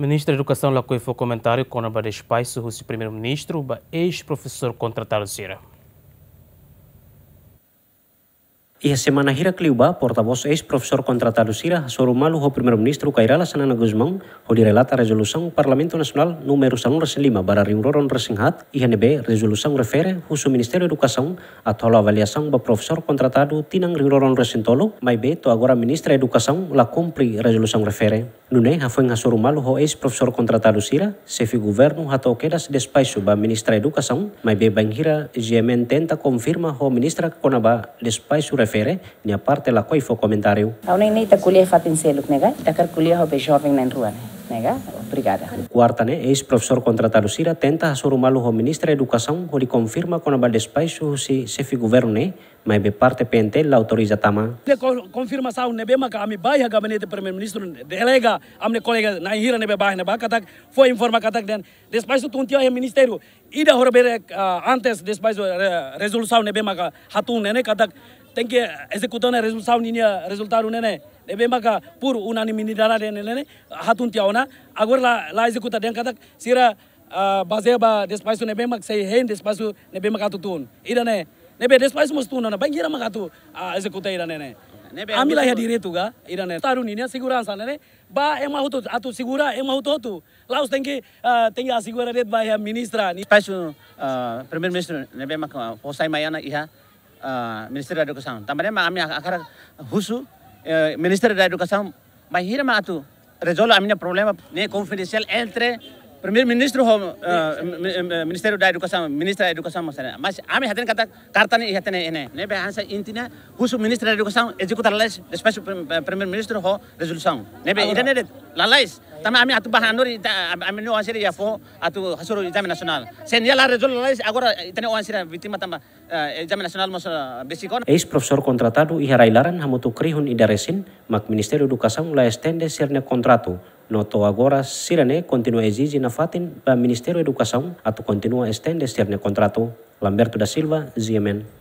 Ministro da Educação Lacoi foi comentário com o Bades Pai, o primeiro-ministro, ex-professor contratado Cira. E a semana hira cliuba, porta-voz ex-professor contratado Sira, sobre o primeiro-ministro Cairala Sanana Guzmão, onde relata a resolução do Parlamento Nacional número 105 para Rimroron Resinghat, INB, resolução refere o Ministério da Educação, atual avaliação do professor contratado Tinang Rimroron Resintolo, mas beto agora Ministra da Educação, la cumpre resolução refere. Nunei ha foi ngasorumalu o ex-professor contratado sira, chefe governo ha toquedas despacho ba ministra educação, mas be bangira gemen tenta confirma o ministra konaba despacho refere, nia parte la koi fo comentário. Aunei nei ta kuliah fatin seluk negai, takar kuliah ho be jovem nan ruane. Nega, obrigada. Quarta, né? Ex-professor contratado Cira tenta assumir o ministro da Educação, onde confirma com a Valdespaixo se chefe governo, né? Mas be parte PNT la autoriza tama. De confirmação nebe maka ami bai ha gabinete primeiro ministro delega amne colega na hira nebe bai neba katak foi informa katak den depois tu tuntia é ministério ida horbere ah, antes depois eh, resolução nebe maka hatun nene katak tenke executone result ninia resultado nene ebe maka pur unani unanimidade nene hatun tiaona agora la la ezekuta den katak sira bazeba despaço nebe mak sei hen despaço nebe maka tutun ne, nebe mus tun ona bangira maka tu ezekuta ida nene amila ya diri tu ga ini taru ninia sana nene ba ema hutu atu sigura ema hutu tu laus tengke tengke asigura red ba ya ministra ni premier premier minister nebe maka posai mayana iha Uh, minister da educação também ma ami akara husu uh, minister da educação mas hira ma atu resolve a problema né confidencial entre Premier Minister ho uh, Minister da educação ministro da educação mas ami hati kata kartani haten ene ne be hansa intina husu minister da educação executar leis especial premier minister ho resolução ne be internet lalais tama ami atu bahan nuri ami nu wansiri ya fo atu hasuru jami nasional sen ya lare jol lalais agora itane wansiri vitima tama jami nasional mas besikon eis profesor kontratadu iha railaran hamutu krihun idaresin mak ministeri dukasang lais estende sirne kontratu noto agora sirane kontinua ezizi na fatin ba ministeri dukasang atu kontinua estende sirne kontratu Lamberto da Silva, Ziemen.